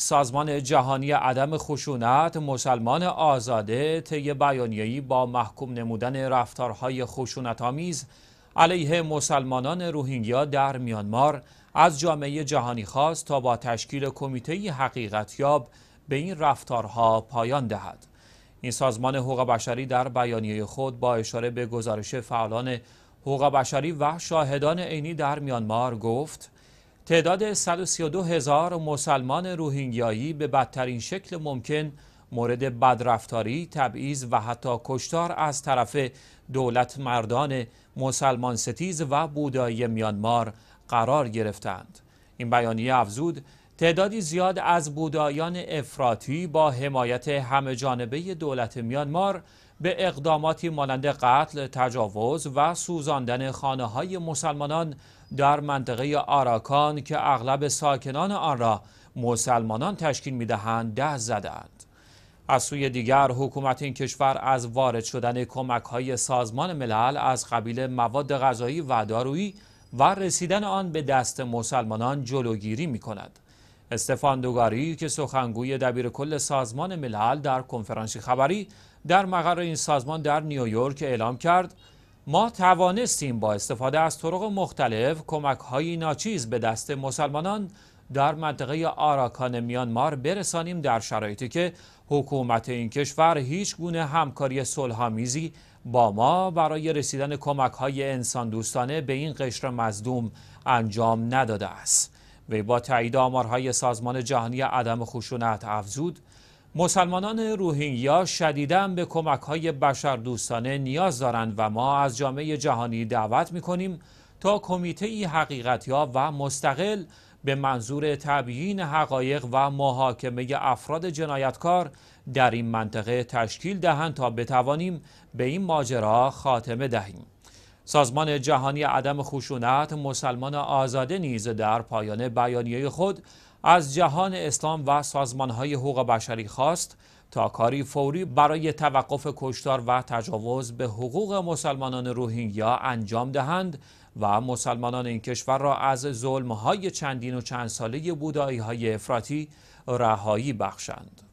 سازمان جهانی عدم خشونت مسلمان آزاده طی بیانیه‌ای با محکوم نمودن رفتارهای خشونت‌آمیز علیه مسلمانان روهینگیا در میانمار از جامعه جهانی خواست تا با تشکیل کمیته حقیقتیاب به این رفتارها پایان دهد. این سازمان حقوق بشری در بیانیه خود با اشاره به گزارش فعالان حقوق بشری و شاهدان عینی در میانمار گفت تعداد 132 هزار مسلمان روهینگیایی به بدترین شکل ممکن مورد بدرفتاری، تبعیض و حتی کشتار از طرف دولت مردان مسلمان ستیز و بودایی میانمار قرار گرفتند. این بیانیه افزود تعدادی زیاد از بودایان افراطی با حمایت همه جانبه دولت میانمار به اقداماتی مانند قتل، تجاوز و سوزاندن خانه های مسلمانان در منطقه آراکان که اغلب ساکنان آن را مسلمانان تشکیل میدهند ده زدند. از سوی دیگر حکومت این کشور از وارد شدن کمک های سازمان ملل از قبیل مواد غذایی و دارویی و رسیدن آن به دست مسلمانان جلوگیری می استفان دوگاری که سخنگوی دبیر کل سازمان ملل در کنفرانسی خبری در مقر این سازمان در نیویورک اعلام کرد ما توانستیم با استفاده از طرق مختلف کمک های ناچیز به دست مسلمانان در منطقه آراکان میانمار برسانیم در شرایطی که حکومت این کشور هیچ گونه همکاری صلحآمیزی با ما برای رسیدن کمک های انسان دوستانه به این قشر مزدوم انجام نداده است. وی با تایید آمارهای سازمان جهانی عدم خشونت افزود مسلمانان روهینگیا شدیداً به کمکهای دوستانه نیاز دارند و ما از جامعه جهانی دعوت کنیم تا کمیته ای حقیقتیا و مستقل به منظور تبیین حقایق و محاکمه افراد جنایتکار در این منطقه تشکیل دهند تا بتوانیم به این ماجرا خاتمه دهیم سازمان جهانی عدم خشونت مسلمان آزاده نیز در پایان بیانیه خود از جهان اسلام و سازمانهای حقوق بشری خواست تا کاری فوری برای توقف کشتار و تجاوز به حقوق مسلمانان روهینگیا انجام دهند و مسلمانان این کشور را از ظلمهای چندین و چند ساله بودایی های افراطی رهایی بخشند.